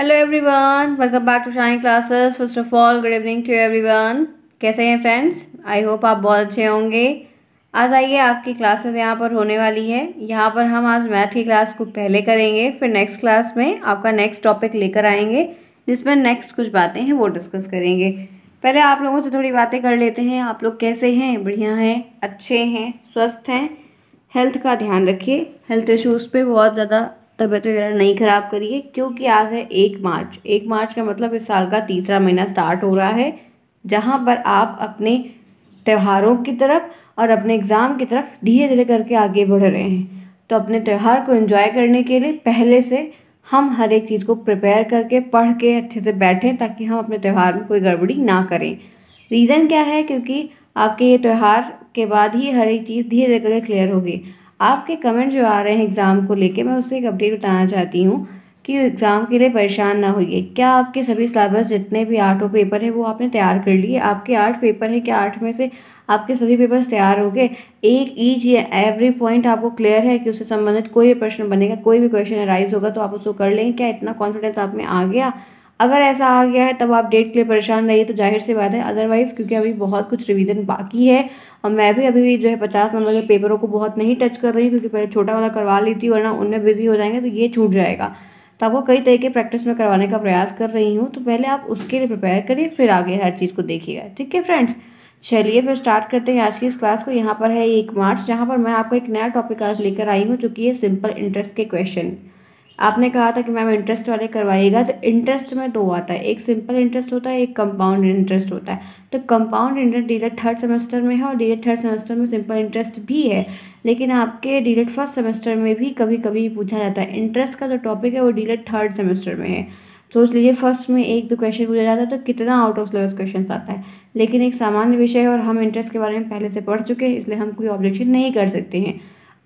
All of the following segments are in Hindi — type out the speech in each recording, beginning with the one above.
hello everyone welcome back to Shine classes first of all good evening to everyone कैसे हैं फ्रेंड्स आई होप आप बहुत अच्छे होंगे आज आइए आपकी क्लासेस यहाँ पर होने वाली है यहाँ पर हम आज मैथ की क्लास को पहले करेंगे फिर नेक्स्ट क्लास में आपका नेक्स्ट टॉपिक लेकर आएंगे जिसमें नेक्स्ट कुछ बातें हैं वो डिस्कस करेंगे पहले आप लोगों से थोड़ी बातें कर लेते हैं आप लोग कैसे हैं बढ़िया हैं अच्छे हैं स्वस्थ हैं हेल्थ का ध्यान रखिए हेल्थ इशूज़ पर बहुत ज़्यादा तबीयत वगैरह नहीं ख़राब करिए क्योंकि आज है एक मार्च एक मार्च का मतलब इस साल का तीसरा महीना स्टार्ट हो रहा है जहाँ पर आप अपने त्यौहारों की तरफ और अपने एग्ज़ाम की तरफ धीरे धीरे करके आगे बढ़ रहे हैं तो अपने त्यौहार को एंजॉय करने के लिए पहले से हम हर एक चीज़ को प्रिपेयर करके पढ़ के अच्छे से बैठें ताकि हम अपने त्यौहार में कोई गड़बड़ी ना करें रीज़न क्या है क्योंकि आपके ये त्यौहार के बाद ही हर एक चीज़ धीरे धीरे करके क्लियर होगी आपके कमेंट जो आ रहे हैं एग्ज़ाम को लेके मैं उससे एक अपडेट बताना चाहती हूँ कि एग्ज़ाम के लिए परेशान ना होइए क्या आपके सभी सिलेबस जितने भी आठों पेपर हैं वो आपने तैयार कर लिए आपके आठ पेपर हैं क्या आठ में से आपके सभी पेपर्स तैयार हो गए एक ईच या एवरी पॉइंट आपको क्लियर है कि उससे संबंधित कोई भी प्रश्न बनेगा कोई भी क्वेश्चन अराइज होगा तो आप उसको कर लेंगे क्या इतना कॉन्फिडेंस आप में आ गया अगर ऐसा आ गया है तब आप डेट के लिए परेशान रहिए तो जाहिर सी बात है अदरवाइज़ क्योंकि अभी बहुत कुछ रिवीजन बाकी है और मैं भी अभी भी जो है पचास नंबर के पेपरों को बहुत नहीं टच कर रही क्योंकि पहले छोटा वाला करवा ली थी वरना उनमें बिजी हो जाएंगे तो ये छूट जाएगा तो आपको कई तरह के प्रैक्टिस में करवाने का प्रयास कर रही हूँ तो पहले आप उसके लिए प्रिपेयर करिए फिर आगे हर चीज़ को देखिएगा ठीक है फ्रेंड्स चलिए फिर स्टार्ट करते हैं आज की इस क्लास को यहाँ पर है एक मार्च जहाँ पर मैं आपको एक नया टॉपिक आज लेकर आई हूँ जो कि है सिंपल इंटरेस्ट के क्वेश्चन आपने कहा था कि मैम इंटरेस्ट वाले करवाइएगा तो इंटरेस्ट में दो आता है एक सिंपल इंटरेस्ट होता है एक कंपाउंड इंटरेस्ट होता है तो compound interest DElEd third semester में है और डीलेट थर्ड सेमेस्टर में सिंपल इंटरेस्ट भी है लेकिन आपके डीलेट फर्स्ट सेमेस्टर में भी कभी कभी पूछा जाता है इंटरेस्ट का जो टॉपिक है वो डीलेट थर्ड सेमेस्टर में है सोच लीजिए फर्स्ट में एक दो क्वेश्चन पूछा जाता है तो कितना आउट ऑफ सिलेबस क्वेश्चन आता है लेकिन एक सामान्य विषय है और हम इंटरेस्ट के बारे में पहले से पढ़ चुके हैं इसलिए हम कोई ऑब्जेक्शन नहीं कर सकते हैं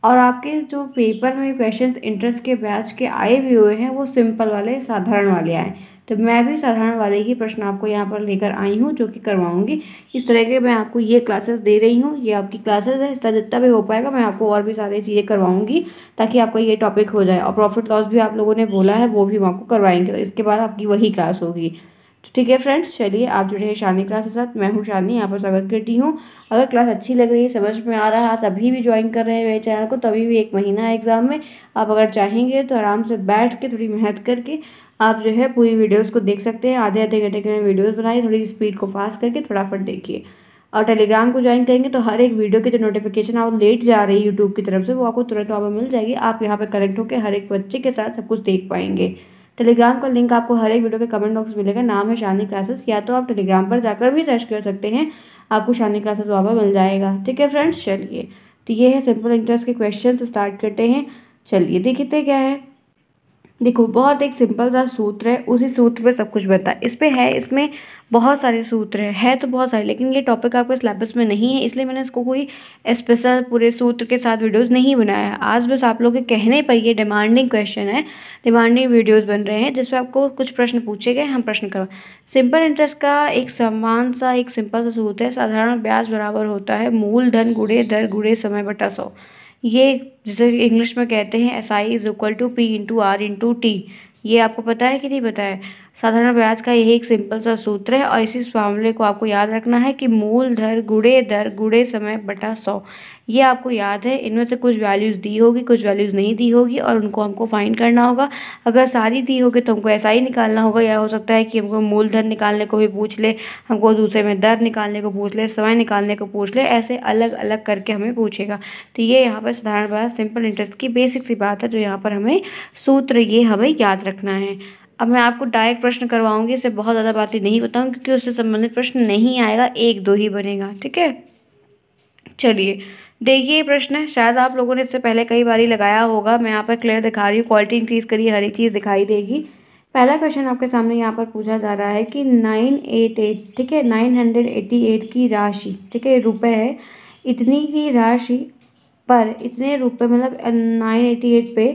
और आपके जो पेपर में क्वेश्चंस इंटरेस्ट के ब्याज के आए भी हुए हैं वो सिंपल वाले साधारण वाले आए तो मैं भी साधारण वाले ही प्रश्न आपको यहाँ पर लेकर आई हूँ जो कि करवाऊँगी इस तरह के मैं आपको ये क्लासेस दे रही हूँ ये आपकी क्लासेस है इसका जितना भी हो पाएगा मैं आपको और भी सारी चीज़ें करवाऊँगी ताकि आपका ये टॉपिक हो जाए और प्रॉफिट लॉस भी आप लोगों ने बोला है वो भी हम आपको करवाएंगे तो इसके बाद आपकी वही क्लास होगी तो ठीक है फ्रेंड्स चलिए आप जुड़े हैं शानी क्लास के साथ मैं हूँ यहाँ पर स्वागत करती हूँ अगर क्लास अच्छी लग रही है समझ में आ रहा है आप अभी भी ज्वाइन कर रहे हैं मेरे चैनल को तभी भी एक महीना है एग्ज़ाम में आप अगर चाहेंगे तो आराम से बैठ के थोड़ी मेहनत करके आप जो है पूरी वीडियोज़ को देख सकते हैं आधे आधे घंटे के मैं वीडियोज़ बनाइए थोड़ी स्पीड को फास्ट करके फटाफट देखिए और टेलीग्राम को ज्वाइन करेंगे तो हर एक वीडियो की जो नोटिफिकेशन आप लेट जा रही है यूट्यूब की तरफ से वो आपको तुरंत वहाँ पर मिल जाएगी आप यहाँ पर कनेक्ट होकर हर एक बच्चे के साथ सब कुछ देख पाएंगे टेलीग्राम का लिंक आपको हर एक वीडियो के कमेंट बॉक्स मिलेगा नाम है शानी क्लासेस या तो आप टेलीग्राम पर जाकर भी सर्च कर सकते हैं आपको शानी क्लासेस वहाँ पर मिल जाएगा ठीक है फ्रेंड्स चलिए तो ये है सिंपल इंटरेस्ट के क्वेश्चन स्टार्ट करते हैं चलिए देखते क्या है देखो बहुत एक सिंपल सा सूत्र है उसी सूत्र पर सब कुछ बनता है इस पर है इसमें बहुत सारे सूत्र हैं है तो बहुत सारे लेकिन ये टॉपिक आपके सिलेबस में नहीं है इसलिए मैंने इसको कोई स्पेशल पूरे सूत्र के साथ वीडियोस नहीं बनाया आज बस आप लोग के कहने पर ये डिमांडिंग क्वेश्चन है डिमांडिंग वीडियोस बन रहे हैं जिसमें आपको कुछ प्रश्न पूछे गए हम प्रश्न करो सिंपल इंटरेस्ट का एक समान सा एक सिंपल सा सूत्र है साधारण ब्याज बराबर होता है मूल धन गुड़े दर गुड़े समय बटा सौ ये जिसे इंग्लिश में कहते हैं S I is equal to P into R into T ये आपको पता है कि नहीं पता है साधारण ब्याज का यही एक सिंपल सा सूत्र है और इसी मामले को आपको याद रखना है कि मूल दर गुड़े दर गुड़े समय बटा सौ ये आपको याद है इनमें से कुछ वैल्यूज़ दी होगी कुछ वैल्यूज़ नहीं दी होगी और उनको हमको फाइंड करना होगा अगर सारी दी होगी तो हमको ऐसा ही निकालना होगा या हो सकता है कि हमको मूल धर निकालने को भी पूछ ले हमको दूसरे में दर निकालने को पूछ ले समय निकालने को पूछ ले ऐसे अलग अलग करके हमें पूछेगा तो ये यहाँ पर साधारण ब्याज सिंपल इंटरेस्ट की बेसिक सी बात है जो यहाँ पर हमें सूत्र ये हमें याद रखना है अब मैं आपको डायरेक्ट प्रश्न करवाऊंगी इससे बहुत ज़्यादा बातें नहीं बताऊँ क्योंकि उससे संबंधित प्रश्न नहीं आएगा एक दो ही बनेगा ठीक है चलिए देखिए प्रश्न है शायद आप लोगों ने इससे पहले कई बार ही लगाया होगा मैं यहाँ पर क्लियर दिखा रही हूँ क्वालिटी इंक्रीज़ करिए हर एक चीज़ दिखाई देगी पहला क्वेश्चन आपके सामने यहाँ पर पूछा जा रहा है कि नाइन एट एट ठीक है नाइन हंड्रेड एट्टी एट की राशि ठीक है रुपए है इतनी की राशि पर इतने रुपए मतलब नाइन एटी एट पे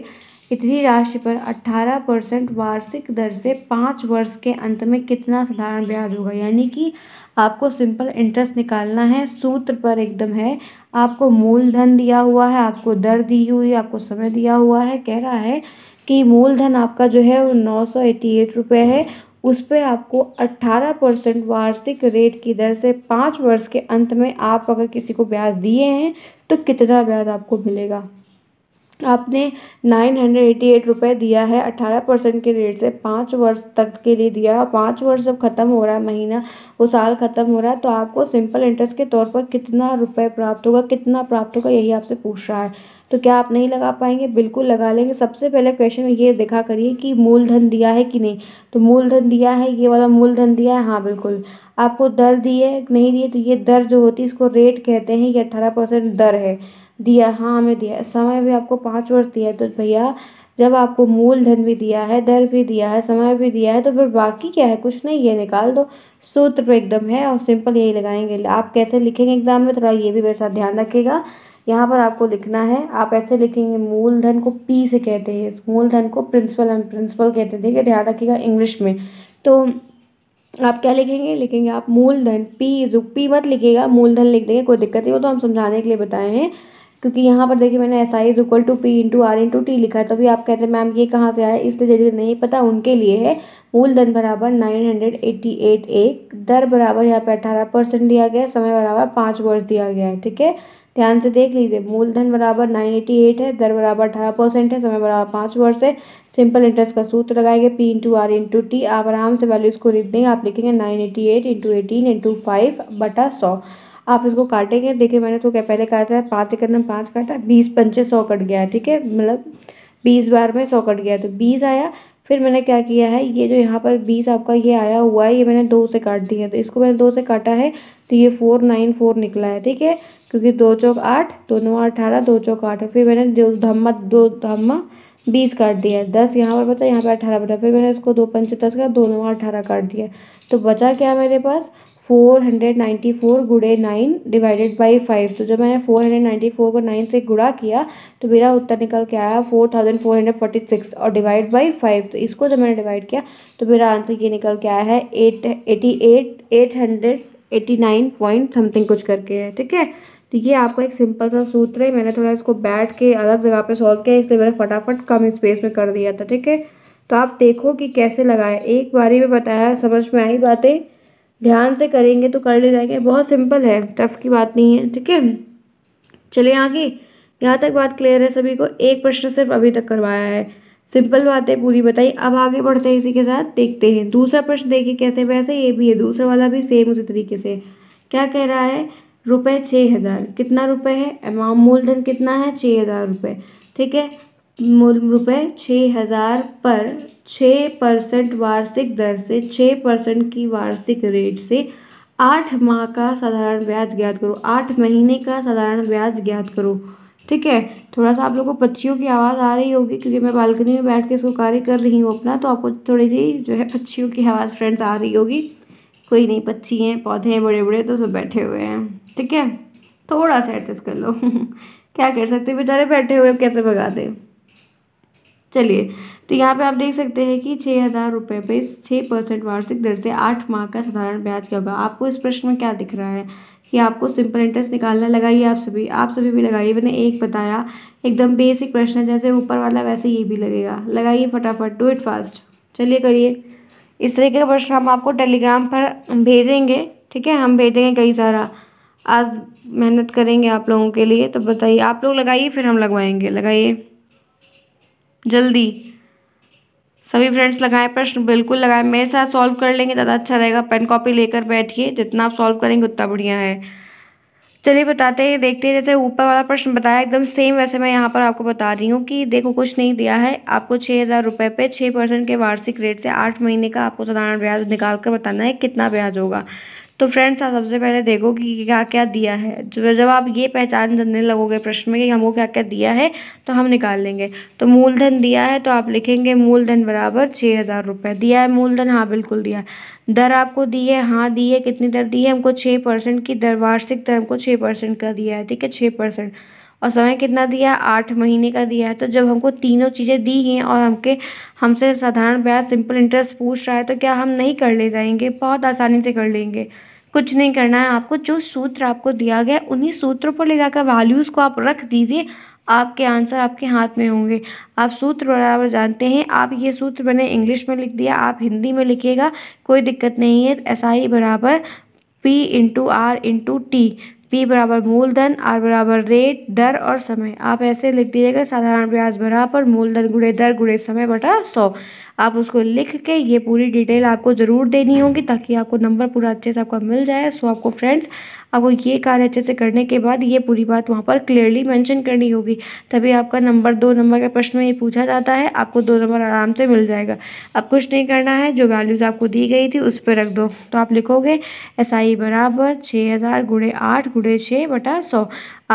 इतनी राशि पर अट्ठारह परसेंट वार्षिक दर से पाँच वर्ष के अंत में कितना साधारण ब्याज होगा यानी कि आपको सिंपल इंटरेस्ट निकालना है सूत्र पर एकदम है आपको मूलधन दिया हुआ है आपको दर दी हुई है आपको समय दिया हुआ है कह रहा है कि मूलधन आपका जो है वो नौ सौ एट्टी एट रुपये है उस पर आपको 18 परसेंट वार्षिक रेट की दर से पाँच वर्ष के अंत में आप अगर किसी को ब्याज दिए हैं तो कितना ब्याज आपको मिलेगा आपने नाइन हंड्रेड एटी एट रुपये दिया है अट्ठारह परसेंट के रेट से पाँच वर्ष तक के लिए दिया है पाँच वर्ष जब ख़त्म हो रहा है महीना वो साल ख़त्म हो रहा है तो आपको सिंपल इंटरेस्ट के तौर पर कितना रुपए प्राप्त होगा कितना प्राप्त होगा यही आपसे पूछ रहा है तो क्या आप नहीं लगा पाएंगे बिल्कुल लगा लेंगे सबसे पहले क्वेश्चन में ये देखा करिए कि मूलधन दिया है कि नहीं तो मूलधन दिया है ये वाला मूलधन दिया है हाँ बिल्कुल आपको दर दी है नहीं दिए तो ये दर जो होती है इसको रेट कहते हैं ये अट्ठारह परसेंट दर है दिया हाँ हमें दिया समय भी आपको पाँच वर्ष दिया है तो भैया जब आपको मूलधन भी दिया है दर भी दिया है समय भी दिया है तो फिर बाकी क्या है कुछ नहीं ये निकाल दो सूत्र पर तो एकदम है और सिंपल यही लगाएंगे आप कैसे लिखेंगे एग्ज़ाम में थोड़ा ये भी मेरे साथ ध्यान रखेगा यहाँ पर आपको लिखना है आप ऐसे लिखेंगे मूलधन को पी से कहते हैं मूलधन को प्रिंसिपल एंड प्रिंसिपल कहते हैं ठीक है ध्यान रखिएगा इंग्लिश में तो आप क्या लिखेंगे लिखेंगे आप मूलधन पी पी मत लिखिएगा मूलधन लिख देंगे कोई दिक्कत नहीं हो तो हम समझाने के लिए बताए हैं क्योंकि यहाँ पर देखिए मैंने S I is equal to P into R into T लिखा है तो अभी आप कहते हैं मैम ये कहाँ से आया इसलिए जिन्हें नहीं पता उनके लिए है मूलधन बराबर नाइन हंड्रेड एट्टी एट एक दर बराबर यहाँ पर अठारह परसेंट दिया गया है समय बराबर पाँच वर्ष दिया गया है ठीक है ध्यान से देख लीजिए मूलधन बराबर नाइन एटी एट है दर बराबर अठारह परसेंट है समय बराबर पाँच वर्ष है सिंपल इंटरेस्ट का सूत्र लगाएंगे P into R into T आप आराम से वैल्यूज़ को लिख देंगे आप लिखेंगे nine eighty eight into eighteen into five बटा सौ आप इसको काटेंगे देखिए मैंने तो क्या पहले काटा है पाँच एकड़ में पाँच काटा बीस पंचे सौ कट गया ठीक है मतलब बीस बार में सौ कट गया तो बीस आया फिर मैंने क्या किया है ये जो यहाँ पर बीस आपका ये आया हुआ है ये मैंने दो से काट दिया है तो इसको मैंने दो से काटा है तो ये फोर नाइन फोर निकला है ठीक है क्योंकि दो चौक आठ दो नौ अठारह दो चौक आठ फिर मैंने दो धम्मा दो धम्मा बीस काट दिया है दस यहाँ पर बचा यहाँ पर अठारह बचा फिर मैंने इसको दो पंच दस का दो नौ अठारह काट दिया तो बचा क्या मेरे पास फोर हंड्रेड नाइन्टी फोर गुड़े नाइन डिवाइडेड बाई फाइव तो जब मैंने फोर हंड्रेड नाइन्टी फोर को नाइन से गुड़ा किया तो मेरा उत्तर निकल के आया four thousand four hundred forty six और डिवाइड बाई फाइव तो इसको जब मैंने डिवाइड किया तो मेरा आंसर ये निकल के आया है eight eighty eight eight hundred eighty nine point something कुछ करके है ठीक है तो ये आपका एक सिंपल सा सूत्र है मैंने थोड़ा इसको बैठ के अलग जगह पर सॉल्व किया इसलिए मैंने फटाफट कम स्पेस में कर दिया था ठीक है तो आप देखो कि कैसे लगाए एक बारी में बताया समझ में आई बातें ध्यान से करेंगे तो कर ले जाएंगे बहुत सिंपल है टफ की बात नहीं है ठीक है चलिए आगे यहाँ तक बात क्लियर है सभी को एक प्रश्न सिर्फ अभी तक करवाया है सिंपल बातें पूरी बताई अब आगे बढ़ते हैं इसी के साथ देखते हैं दूसरा प्रश्न देखिए कैसे वैसे ये भी है दूसरा वाला भी सेम उसी तरीके से क्या कह रहा है रुपये छः हज़ार कितना रुपये है अमाउंट मूलधन कितना है छः हज़ार रुपये ठीक है रुपये छः हज़ार पर छः परसेंट वार्षिक दर से छः परसेंट की वार्षिक रेट से आठ माह का साधारण ब्याज ज्ञात करो आठ महीने का साधारण ब्याज ज्ञात करो ठीक है थोड़ा सा आप लोगों को पक्षियों की आवाज़ आ रही होगी क्योंकि मैं बालकनी में बैठ के इसको कार्य कर रही हूँ अपना तो आपको थोड़ी सी जो है पक्षियों की आवाज़ फ्रेंड्स आ रही होगी कोई नहीं पक्षी हैं पौधे हैं बड़े बड़े तो सब बैठे हुए हैं ठीक है थोड़ा सा एडजस्ट कर लो क्या कर सकते बेचारे बैठे हुए कैसे भगा दें चलिए तो यहाँ पे आप देख सकते हैं कि छः हज़ार रुपये पर इस छः परसेंट वार्षिक दर से आठ माह का साधारण ब्याज क्या होगा आपको इस प्रश्न में क्या दिख रहा है कि आपको सिंपल इंटरेस्ट निकालना लगाइए आप सभी आप सभी भी लगाइए मैंने एक बताया एकदम बेसिक प्रश्न है जैसे ऊपर वाला वैसे ये भी लगेगा लगाइए फटाफट डू इट फास्ट चलिए करिए इस तरीके का प्रश्न हम आपको टेलीग्राम पर भेजेंगे ठीक है हम भेजेंगे कई सारा आज मेहनत करेंगे आप लोगों के लिए तो बताइए आप लोग लगाइए फिर हम लगवाएंगे लगाइए जल्दी सभी फ्रेंड्स लगाएं प्रश्न बिल्कुल लगाएं मेरे साथ सॉल्व कर लेंगे ज़्यादा अच्छा रहेगा पेन कॉपी लेकर बैठिए जितना आप सॉल्व करेंगे उतना बढ़िया है चलिए बताते हैं देखते हैं जैसे ऊपर वाला प्रश्न बताया एकदम सेम वैसे मैं यहाँ पर आपको बता रही हूँ कि देखो कुछ नहीं दिया है आपको छः हज़ार रुपये पे छः परसेंट के वार्षिक रेट से आठ महीने का आपको साधारण ब्याज निकाल कर बताना है कितना ब्याज होगा तो फ्रेंड्स आप सबसे पहले देखो कि क्या क्या दिया है जब आप ये पहचान करने लगोगे प्रश्न में कि हमको क्या क्या दिया है तो हम निकाल लेंगे तो मूलधन दिया है तो आप लिखेंगे मूलधन बराबर छः हज़ार रुपये दिया है मूलधन हाँ बिल्कुल दिया है दर आपको दी है हाँ दी है कितनी दर दी है हमको छः परसेंट की दर वार्षिक दर हमको छः परसेंट का दिया है ठीक है छः परसेंट और समय कितना दिया है आठ महीने का दिया है तो जब हमको तीनों चीज़ें दी हैं और हमके हमसे साधारण ब्याज सिंपल इंटरेस्ट पूछ रहा है तो क्या हम नहीं कर ले जाएंगे बहुत आसानी से कर लेंगे कुछ नहीं करना है आपको जो सूत्र आपको दिया गया उन्हीं सूत्रों पर ले जाकर वैल्यूज़ को आप रख दीजिए आपके आंसर आपके हाथ में होंगे आप सूत्र बराबर जानते हैं आप ये सूत्र मैंने इंग्लिश में लिख दिया आप हिंदी में लिखिएगा कोई दिक्कत नहीं है एस आई बराबर P into R into T P बराबर मूलधन आर बराबर रेट दर और समय आप ऐसे लिख दीजिएगा साधारण ब्याज बराबर मूलधन गुड़े दर गुड़े समय बटा सौ आप उसको लिख के ये पूरी डिटेल आपको ज़रूर देनी होगी ताकि आपको नंबर पूरा अच्छे से आपका मिल जाए सो आपको फ्रेंड्स आपको ये कार्य अच्छे से करने के बाद ये पूरी बात वहाँ पर क्लियरली मेंशन करनी होगी तभी आपका नंबर दो नंबर का प्रश्न में ये पूछा जाता है आपको दो नंबर आराम से मिल जाएगा अब कुछ नहीं करना है जो वैल्यूज़ आपको दी गई थी उस पर रख दो तो आप लिखोगे एस आई बराबर छः हज़ार गुड़े आठ गुड़े छः बटा सौ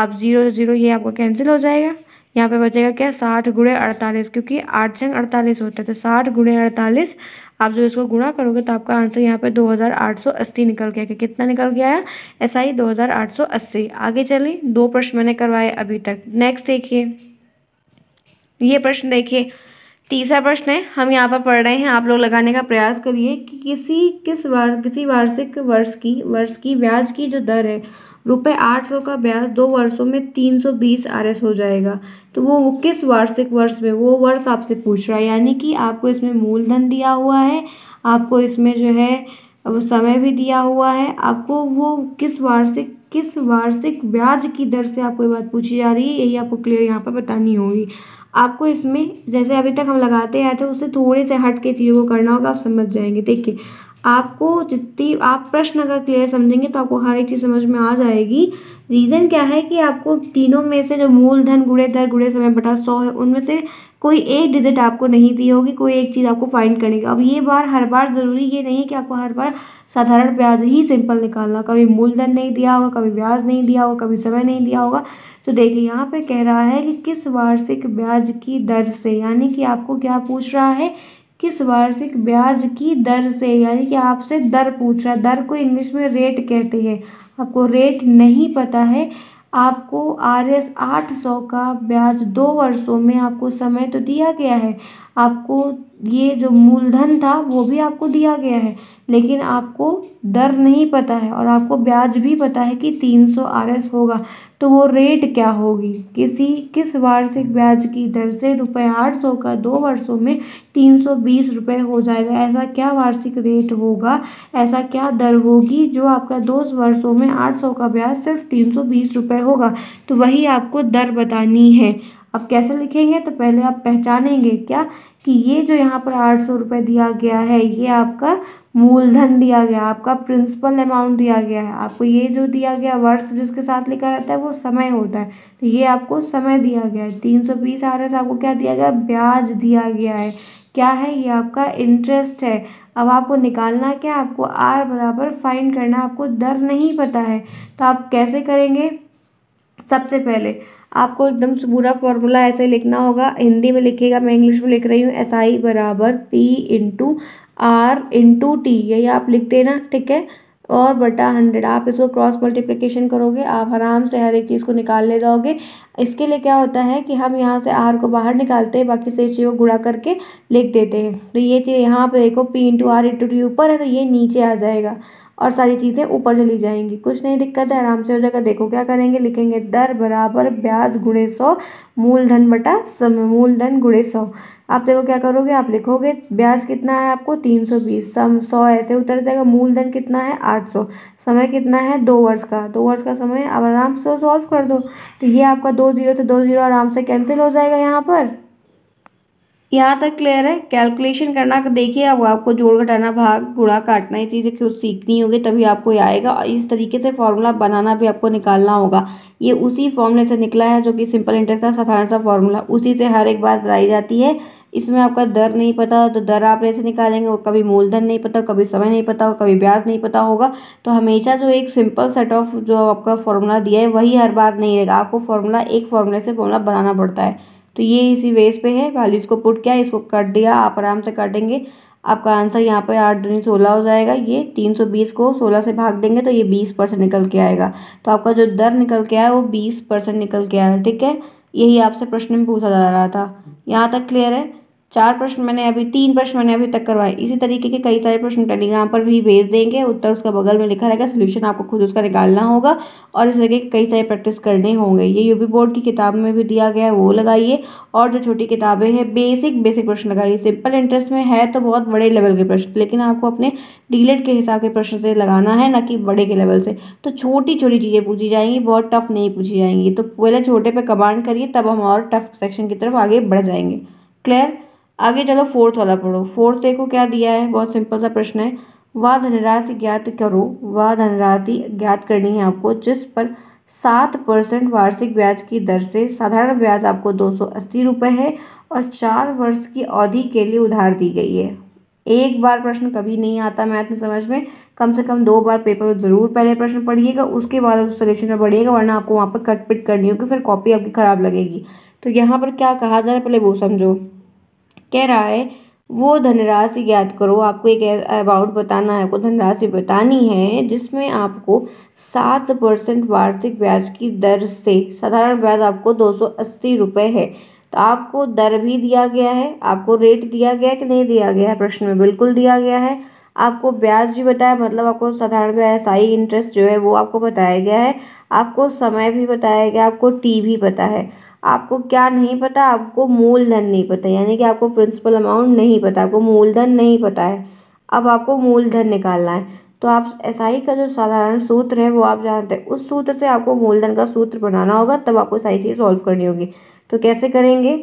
आप ज़ीरो ज़ीरो ये आपका कैंसिल हो जाएगा यहाँ पे बचेगा क्या साठ गुणे अड़तालीस क्योंकि आठ छंग अड़तालीस होता है तो साठ गुणे अड़तालीस आप जब इसको गुणा करोगे तो आपका आंसर यहाँ पे दो हजार आठ सौ अस्सी निकल गया कि कितना निकल गया है एस आई दो हजार आठ सौ अस्सी आगे चलिए दो प्रश्न मैंने करवाए अभी तक नेक्स्ट देखिए ये प्रश्न देखिए तीसरा प्रश्न है हम यहाँ पर पढ़ रहे हैं आप लोग लगाने का प्रयास करिए कि किसी किस वार किसी वार्षिक वर्ष की वर्ष की ब्याज की जो दर है रुपये आठ सौ का ब्याज दो वर्षों में तीन सौ बीस आर एस हो जाएगा तो वो किस वार्षिक वर्ष में वो वर्ष आपसे पूछ रहा है यानी कि आपको इसमें मूलधन दिया हुआ है आपको इसमें जो है वो समय भी दिया हुआ है आपको वो किस वार्षिक किस वार्षिक ब्याज की दर से आपको ये बात पूछी जा रही है यही आपको क्लियर यहाँ पर बतानी होगी आपको इसमें जैसे अभी तक हम लगाते आए थे उससे थोड़े से हट के चीज़ों को करना होगा आप समझ जाएंगे देखिए आपको जितनी आप प्रश्न अगर क्लियर समझेंगे तो आपको हर एक चीज़ समझ में आ जाएगी रीज़न क्या है कि आपको तीनों में से जो मूलधन गुड़े दर गुड़े समय बटा सौ है उनमें से कोई एक डिजिट आपको नहीं दी होगी कोई एक चीज़ आपको फाइंड करने की अब ये बार हर बार ज़रूरी ये नहीं है कि आपको हर बार साधारण ब्याज ही सिंपल निकालना कभी मूलधन नहीं दिया होगा कभी ब्याज नहीं दिया होगा कभी समय नहीं दिया होगा तो देखिए यहाँ पे कह रहा है कि किस वार्षिक ब्याज की दर से यानी कि आपको क्या पूछ रहा है किस वार्षिक ब्याज की दर से यानी कि आपसे दर पूछ रहा है दर को इंग्लिश में रेट कहते हैं आपको रेट नहीं पता है आपको आर एस आठ सौ का ब्याज दो वर्षों में आपको समय तो दिया गया है आपको ये जो मूलधन था वो भी आपको दिया गया है लेकिन आपको दर नहीं पता है और आपको ब्याज भी पता है कि तीन सौ आर एस होगा तो वो रेट क्या होगी किसी किस वार्षिक ब्याज की दर से रुपये आठ सौ का दो वर्षों में तीन सौ बीस रुपये हो जाएगा ऐसा क्या वार्षिक रेट होगा ऐसा क्या दर होगी जो आपका दो वर्षों में आठ सौ का ब्याज सिर्फ तीन सौ बीस रुपये होगा तो वही आपको दर बतानी है अब कैसे लिखेंगे तो पहले आप पहचानेंगे क्या कि ये जो यहाँ पर आठ सौ रुपये दिया गया है ये आपका मूलधन दिया गया आपका प्रिंसिपल अमाउंट दिया गया है आपको ये जो दिया गया वर्ष जिसके साथ लिखा रहता है वो समय होता है तो ये आपको समय दिया गया है तीन सौ बीस आर एस आपको क्या दिया गया ब्याज दिया गया है क्या है ये आपका इंटरेस्ट है अब आपको निकालना क्या आपको आर बराबर फाइंड करना आपको दर नहीं पता है तो आप कैसे करेंगे सबसे पहले आपको एकदम पूरा फॉर्मूला ऐसे लिखना होगा हिंदी में लिखिएगा मैं इंग्लिश में लिख रही हूँ एस आई बराबर P into R into T यही आप लिख देना ठीक है और बटा हंड्रेड आप इसको क्रॉस मल्टीप्लिकेशन करोगे आप आराम से हर एक चीज़ को निकाल ले जाओगे इसके लिए क्या होता है कि हम यहाँ से आर को बाहर निकालते हैं बाकी से चीज़ों को गुड़ा करके लिख देते हैं तो ये चीज़ यहाँ पर देखो P into R into T ऊपर है तो ये नीचे आ जाएगा और सारी चीज़ें ऊपर चली जाएंगी कुछ नहीं दिक्कत है आराम से हो जाएगा देखो क्या करेंगे लिखेंगे दर बराबर ब्याज गुणे सौ मूलधन बटा समय मूलधन गुणे सौ आप देखो क्या करोगे आप लिखोगे ब्याज कितना है आपको तीन सौ बीस सम सौ ऐसे उतर जाएगा मूलधन कितना है आठ सौ समय कितना है दो वर्ष का दो वर्ष का समय आप आराम से सॉल्व कर दो तो ये आपका दो जीरो से दो जीरो आराम से कैंसिल हो जाएगा यहाँ पर यहाँ तक क्लियर है कैलकुलेशन करना देखिए अब आपको जोड़ घटाना भाग गुणा काटना ये चीज़ें क्यों सीखनी होगी तभी आपको ये आएगा और इस तरीके से फॉर्मूला बनाना भी आपको निकालना होगा ये उसी फॉर्मूले से निकला है जो कि सिंपल इंटर का साधारण सा फॉर्मूला उसी से हर एक बार बनाई जाती है इसमें आपका दर नहीं पता तो दर आप ऐसे निकालेंगे और कभी मूलधन नहीं पता कभी समय नहीं पता कभी ब्याज नहीं पता होगा तो हमेशा जो एक सिंपल सेट ऑफ जो आपका फॉर्मूला दिया है वही हर बार नहीं रहेगा आपको फॉर्मूला एक फॉर्मूले से फॉर्मूला बनाना पड़ता है तो ये इसी वेज पे है वैल्यूज़ को पुट किया इसको कट दिया आप आराम से देंगे आपका आंसर यहाँ पे आठ दूनी सोलह हो जाएगा ये तीन सौ बीस को सोलह से भाग देंगे तो ये बीस परसेंट निकल के आएगा तो आपका जो दर निकल के आया वो बीस परसेंट निकल के आया ठीक है यही आपसे प्रश्न में पूछा जा रहा था यहाँ तक क्लियर है चार प्रश्न मैंने अभी तीन प्रश्न मैंने अभी तक करवाए इसी तरीके के कई सारे प्रश्न टेलीग्राम पर भी भेज देंगे उत्तर उसका बगल में लिखा रहेगा सोल्यूशन आपको खुद उसका निकालना होगा और इस तरीके के कई सारे प्रैक्टिस करने होंगे ये यूपी बोर्ड की किताब में भी दिया गया है वो लगाइए और जो छोटी किताबें हैं बेसिक बेसिक प्रश्न लगाइए सिंपल इंटरेस्ट में है तो बहुत बड़े लेवल के प्रश्न लेकिन आपको अपने डीलेट के हिसाब के प्रश्न से लगाना है ना कि बड़े के लेवल से तो छोटी छोटी चीज़ें पूछी जाएंगी बहुत टफ नहीं पूछी जाएंगी तो पहले छोटे पर कमांड करिए तब हम और टफ सेक्शन की तरफ आगे बढ़ जाएंगे क्लियर आगे चलो फोर्थ वाला पढ़ो फोर्थ देखो क्या दिया है बहुत सिंपल सा प्रश्न है वह धनराशि ज्ञात करो वह धनराशि ज्ञात करनी है आपको जिस पर सात परसेंट वार्षिक ब्याज की दर से साधारण ब्याज आपको दो सौ अस्सी रुपये है और चार वर्ष की अवधि के लिए उधार दी गई है एक बार प्रश्न कभी नहीं आता मैथ में समझ में कम से कम दो बार पेपर में ज़रूर पहले प्रश्न पढ़िएगा उसके बाद उस सोल्यूशन में पढ़िएगा वरना आपको वहाँ पर कटपिट करनी होगी फिर कॉपी आपकी ख़राब लगेगी तो यहाँ पर क्या कहा जा रहा है पहले वो समझो कह रहा है वो धनराशि ज्ञात करो आपको एक अबाउट बताना है आपको धनराशि बतानी है जिसमें आपको सात परसेंट वार्षिक ब्याज की दर से साधारण ब्याज आपको दो सौ अस्सी रुपये है तो आपको दर भी दिया गया है आपको रेट दिया गया कि नहीं दिया गया है प्रश्न में बिल्कुल दिया गया है आपको ब्याज भी बताया मतलब आपको साधारण ब्याज आई इंटरेस्ट जो है वो आपको बताया गया है आपको समय भी बताया गया आपको टी भी पता है आपको क्या नहीं पता आपको मूलधन नहीं पता यानी कि आपको प्रिंसिपल अमाउंट नहीं पता आपको मूलधन नहीं पता है अब आपको मूलधन निकालना है तो आप ऐसा का जो साधारण सूत्र है वो आप जानते हैं उस सूत्र से आपको मूलधन का सूत्र बनाना होगा तब आपको सारी चीज़ सॉल्व करनी होगी तो कैसे करेंगे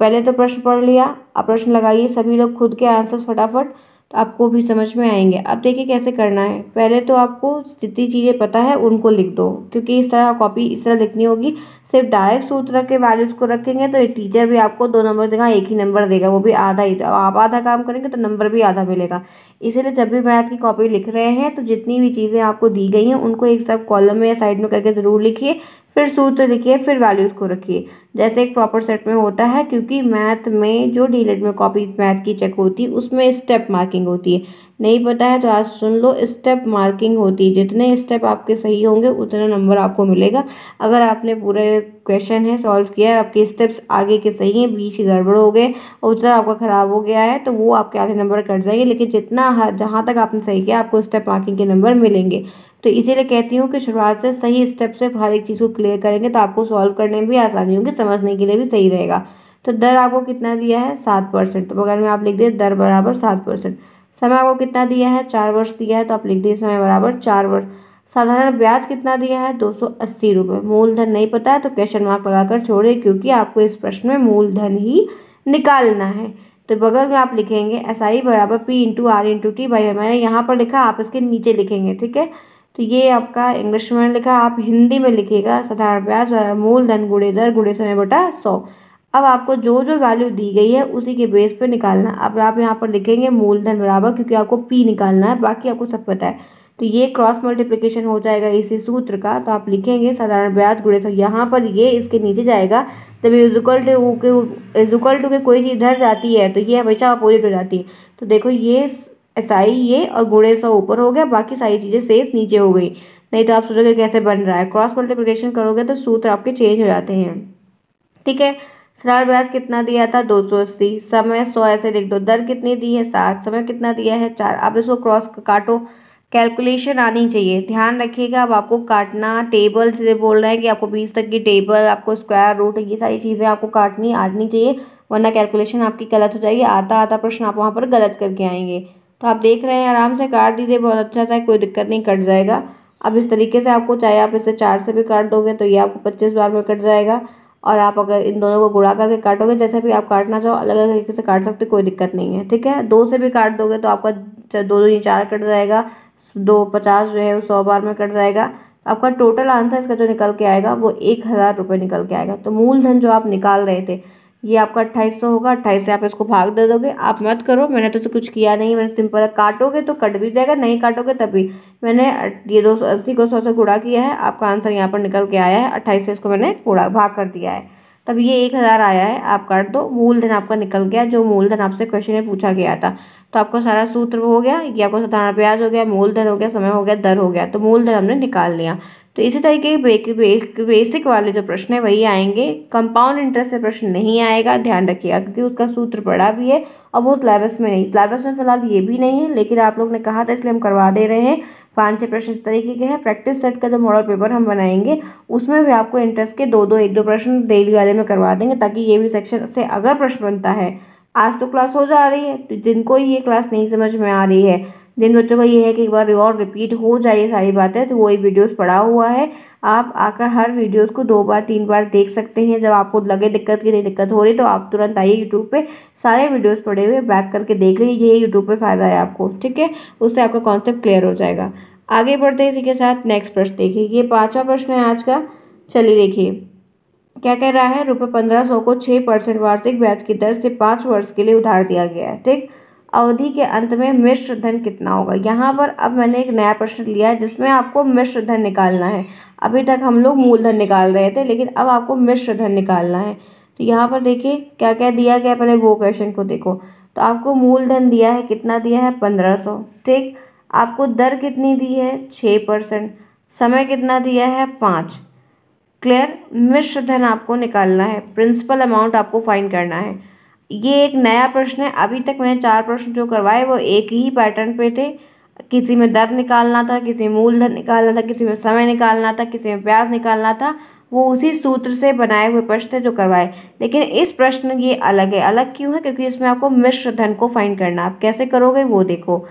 पहले तो प्रश्न पढ़ लिया आप प्रश्न लगाइए सभी लोग खुद के आंसर्स फटाफट तो आपको भी समझ में आएंगे अब देखिए कैसे करना है पहले तो आपको जितनी चीज़ें पता है उनको लिख दो क्योंकि इस तरह कॉपी इस तरह लिखनी होगी सिर्फ डायरेक्ट सूत्र के वैल्यूज़ को रखेंगे तो टीचर भी आपको दो नंबर देगा एक ही नंबर देगा वो भी आधा ही आप आधा काम करेंगे तो नंबर भी आधा मिलेगा इसीलिए जब भी मैथ की कॉपी लिख रहे हैं तो जितनी भी चीज़ें आपको दी गई हैं उनको एक सब कॉलम में या साइड में करके ज़रूर लिखिए फिर सूत्र लिखिए फिर वैल्यूज़ को रखिए जैसे एक प्रॉपर सेट में होता है क्योंकि मैथ में जो डीलेट में कॉपी मैथ की चेक होती है उसमें स्टेप मार्किंग होती है नहीं पता है तो आज सुन लो स्टेप मार्किंग होती है जितने स्टेप आपके सही होंगे उतना नंबर आपको मिलेगा अगर आपने पूरे क्वेश्चन है सॉल्व किया है आपके स्टेप्स आगे के सही हैं बीच गड़बड़ हो गए और उतना आपका ख़राब हो गया है तो वो आपके आधे नंबर कट जाएंगे लेकिन जितना जहाँ तक आपने सही किया आपको स्टेप मार्किंग के नंबर मिलेंगे तो इसीलिए कहती हूँ कि शुरुआत से सही स्टेप से हर एक चीज़ को क्लियर करेंगे तो आपको सॉल्व करने में भी आसानी होगी समझने के लिए भी सही रहेगा तो दर आपको कितना दिया है सात परसेंट तो बगल में आप लिख दिए दर बराबर सात परसेंट समय आपको कितना दिया है चार वर्ष दिया है तो आप लिख दिए समय बराबर चार वर्ष साधारण ब्याज कितना दिया है दो सौ अस्सी रुपये मूलधन नहीं पता है तो क्वेश्चन मार्क लगाकर छोड़े क्योंकि आपको इस प्रश्न में मूलधन ही निकालना है तो बगल में आप लिखेंगे एस आई बराबर P into R into T by मैंने यहाँ पर लिखा आप इसके नीचे लिखेंगे ठीक है तो ये आपका इंग्लिश में लिखा आप हिंदी में लिखिएगा साधारण ब्याज धन गुड़े दर गुड़े समय बटा सौ अब आपको जो जो वैल्यू दी गई है उसी के बेस पे निकालना अब आप यहाँ पर लिखेंगे मूलधन बराबर क्योंकि आपको पी निकालना है बाकी आपको सब पता है तो ये क्रॉस मल्टीप्लिकेशन हो जाएगा इसी सूत्र का तो आप लिखेंगे साधारण ब्याज गुड़े सौ यहाँ पर ये इसके नीचे जाएगा जब इजुकल टू के इजुकल टू के कोई चीज़ इधर जाती है तो ये हमेशा अपोजिट हो जाती है तो देखो ये ही ये और गुड़े सौ ऊपर हो गया बाकी सारी चीज़ें सेस नीचे हो गई नहीं तो आप सोचोगे कैसे बन रहा है क्रॉस मल्टीप्लिकेशन करोगे तो सूत्र आपके चेंज हो जाते हैं ठीक है सरार ब्याज कितना दिया था दो सौ अस्सी समय सौ ऐसे लिख दो दर कितनी दी है सात समय कितना दिया है चार अब इसको क्रॉस काटो कैलकुलेशन आनी चाहिए ध्यान रखिएगा अब आपको काटना टेबल से बोल रहे हैं कि आपको बीस तक की टेबल आपको स्क्वायर रूट ये सारी चीज़ें आपको काटनी आनी चाहिए वरना कैलकुलेशन आपकी गलत हो जाएगी आता आता प्रश्न आप वहाँ पर गलत करके आएंगे तो आप देख रहे हैं आराम से काट दीजिए बहुत अच्छा सा कोई दिक्कत नहीं कट जाएगा अब इस तरीके से आपको चाहे आप इसे चार से भी काट दोगे तो ये आपको पच्चीस बार में कट जाएगा और आप अगर इन दोनों को गुड़ा करके काटोगे जैसे भी आप काटना चाहो अलग अलग तरीके से काट सकते कोई दिक्कत नहीं है ठीक है दो से भी काट दोगे तो आपका दो दो चार कट जाएगा दो पचास जो है वो सौ बार में कट जाएगा आपका टोटल आंसर इसका जो निकल के आएगा वो एक हज़ार रुपये निकल के आएगा तो मूलधन जो आप निकाल रहे थे ये आपका अट्ठाईस सौ होगा अट्ठाईस से आप इसको भाग दे दोगे आप मत करो मैंने तो कुछ किया नहीं मैंने सिंपल काटोगे तो कट भी जाएगा नहीं काटोगे तभी मैंने ये दो सौ अस्सी को सौ से गुड़ा किया है आपका आंसर यहाँ पर निकल के आया है अट्ठाईस से इसको मैंने गुड़ा भाग कर दिया है तब ये एक हज़ार आया है आप काट दो मूलधन आपका निकल गया जो मूलधन आपसे क्वेश्चन में पूछा गया था तो आपका सारा सूत्र हो गया ये आपको साधारण ब्याज हो गया मूलधन हो गया समय हो गया दर हो गया तो मूलधन हमने निकाल लिया तो इसी तरीके के बेसिक वाले जो प्रश्न है वही आएंगे कंपाउंड इंटरेस्ट से प्रश्न नहीं आएगा ध्यान रखिएगा क्योंकि उसका सूत्र बड़ा भी है और वो सिलेबस में नहीं सिलेबस में फिलहाल ये भी नहीं है लेकिन आप लोग ने कहा था इसलिए हम करवा दे रहे हैं पाँच छः प्रश्न इस तरीके के हैं प्रैक्टिस सेट का जो मॉडल पेपर हम बनाएंगे उसमें भी आपको इंटरेस्ट के दो दो एक दो प्रश्न डेली वाले में करवा देंगे ताकि ये भी सेक्शन से अगर प्रश्न बनता है आज तो क्लास हो जा रही है तो जिनको ये क्लास नहीं समझ में आ रही है जिन बच्चों का ये है कि एक बार और रिपीट हो जाए सारी बातें तो वही वीडियोस पड़ा हुआ है आप आकर हर वीडियोस को दो बार तीन बार देख सकते हैं जब आपको लगे दिक्कत की नहीं दिक्कत हो रही तो आप तुरंत आइए यूट्यूब पे सारे वीडियोस पड़े हुए बैक करके देख लीजिए यही यूट्यूब पर फ़ायदा है आपको ठीक है उससे आपका कॉन्सेप्ट क्लियर हो जाएगा आगे बढ़ते हैं इसी के साथ नेक्स्ट प्रश्न देखिए ये पाँचवा प्रश्न है आज का चलिए देखिए क्या कह रहा है रुपये पंद्रह सौ को छः परसेंट वार्षिक ब्याज की दर से पाँच वर्ष के लिए उधार दिया गया है ठीक अवधि के अंत में मिश्र धन कितना होगा यहाँ पर अब मैंने एक नया प्रश्न लिया है जिसमें आपको मिश्र धन निकालना है अभी तक हम लोग मूलधन निकाल रहे थे लेकिन अब आपको मिश्र धन निकालना है तो यहाँ पर देखिए क्या क्या दिया गया पहले वो क्वेश्चन को देखो तो आपको मूलधन दिया है कितना दिया है पंद्रह सौ ठीक आपको दर कितनी दी है छः परसेंट समय कितना दिया है पाँच क्लियर मिश्र धन आपको निकालना है प्रिंसिपल अमाउंट आपको फाइन करना है ये एक नया प्रश्न है अभी तक मैंने चार प्रश्न जो करवाए वो एक ही पैटर्न पे थे किसी में दर निकालना था किसी में मूलधन निकालना था किसी में समय निकालना था किसी में प्याज निकालना था वो उसी सूत्र से बनाए हुए प्रश्न थे जो करवाए लेकिन इस प्रश्न ये अलग है अलग क्यों है क्योंकि इसमें आपको मिश्र धन को फाइंड करना आप कैसे करोगे वो देखो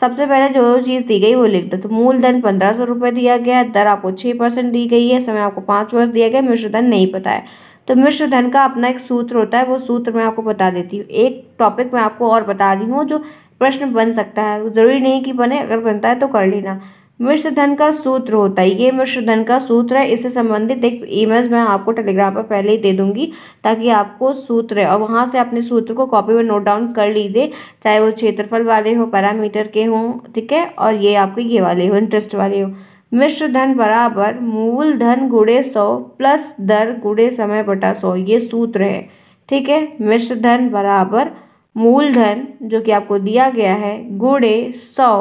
सबसे पहले जो चीज़ दी गई वो लिख दो तो मूलधन पंद्रह सौ रुपये दिया गया दर आपको छः परसेंट दी गई है समय आपको पाँच वर्ष दिया गया मिश्र धन नहीं पता है तो मिश्र धन का अपना एक सूत्र होता है वो सूत्र मैं आपको बता देती हूँ एक टॉपिक मैं आपको और बता रही हूँ जो प्रश्न बन सकता है ज़रूरी नहीं कि बने अगर बनता है तो कर लेना मिश्र धन का सूत्र होता है ये मिश्र धन का सूत्र है इससे संबंधित एक ईमेज मैं आपको टेलीग्राम पर पहले ही दे दूंगी ताकि आपको सूत्र है और वहाँ से अपने सूत्र को कॉपी में नोट डाउन कर लीजिए चाहे वो क्षेत्रफल वाले हो पैरामीटर के हों ठीक है और ये आपके ये वाले हो इंटरेस्ट वाले हों मिश्र धन बराबर मूल धन गुड़े सौ प्लस दर गुड़े समय बटा सौ ये सूत्र है ठीक है मिश्र धन बराबर मूल धन जो कि आपको दिया गया है गुड़े सौ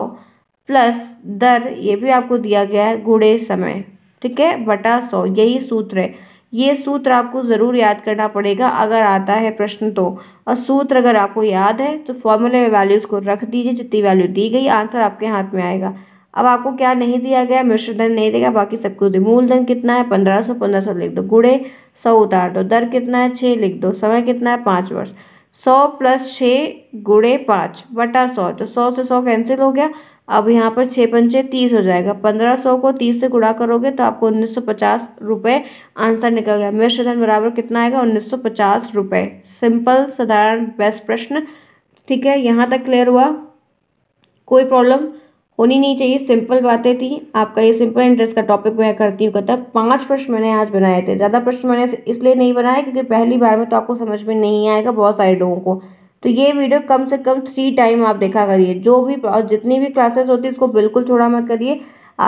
प्लस दर ये भी आपको दिया गया है गुड़े समय ठीक है बटा सौ यही सूत्र है ये सूत्र आपको ज़रूर याद करना पड़ेगा अगर आता है प्रश्न तो और सूत्र अगर आपको याद है तो फॉर्मूले में वैल्यूज़ को रख दीजिए जितनी वैल्यू दी गई आंसर आपके हाथ में आएगा अब आपको क्या नहीं दिया गया मिश्र धन नहीं देगा बाकी सब कुछ मूलधन कितना है पंद्रह सौ पंद्रह सौ लिख दो गुड़े सौ उतार दो दर कितना है छः लिख दो समय कितना है पाँच वर्ष सौ प्लस छः गुड़े पाँच बटा सौ तो सौ से सौ कैंसिल हो गया अब यहाँ पर छः पंचे तीस हो जाएगा पंद्रह सौ को तीस से गुड़ा करोगे तो आपको उन्नीस सौ पचास रुपये आंसर निकल गया मिश्र धन बराबर कितना आएगा उन्नीस सौ पचास रुपये सिंपल साधारण बेस्ट प्रश्न ठीक है यहाँ तक क्लियर हुआ कोई प्रॉब्लम होनी नहीं चाहिए सिंपल बातें थी आपका ये सिंपल इंटरेस्ट का टॉपिक मैं करती हूँ कथा पांच प्रश्न मैंने आज बनाए थे ज़्यादा प्रश्न मैंने इसलिए नहीं बनाए क्योंकि पहली बार में तो आपको समझ में नहीं आएगा बहुत सारे लोगों को तो ये वीडियो कम से कम थ्री टाइम आप देखा करिए जो भी और जितनी भी क्लासेस होती है उसको बिल्कुल छोड़ा मत करिए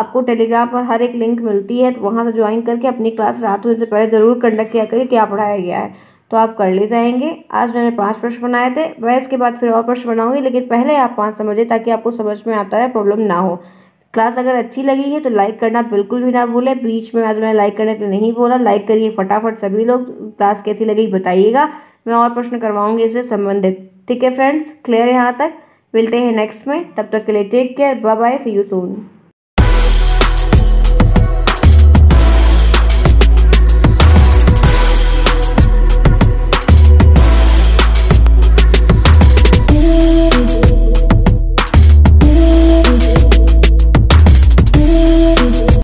आपको टेलीग्राम पर हर एक लिंक मिलती है तो वहाँ से ज्वाइन करके अपनी क्लास रात होने से पहले ज़रूर कंडक्ट किया करिए क्या पढ़ाया गया है तो आप कर ले जाएंगे आज मैंने पाँच प्रश्न बनाए थे वह इसके बाद फिर और प्रश्न बनाऊंगी लेकिन पहले आप पाँच समझिए ताकि आपको समझ में आता है प्रॉब्लम ना हो क्लास अगर अच्छी लगी है तो लाइक करना बिल्कुल भी ना भूलें बीच में आज मैंने लाइक करने के लिए नहीं बोला लाइक करिए फटाफट सभी लोग क्लास कैसी लगी बताइएगा मैं और प्रश्न करवाऊंगी इससे संबंधित ठीक है फ्रेंड्स क्लियर है यहाँ तक मिलते हैं नेक्स्ट में तब तक के लिए take care bye bye see you soon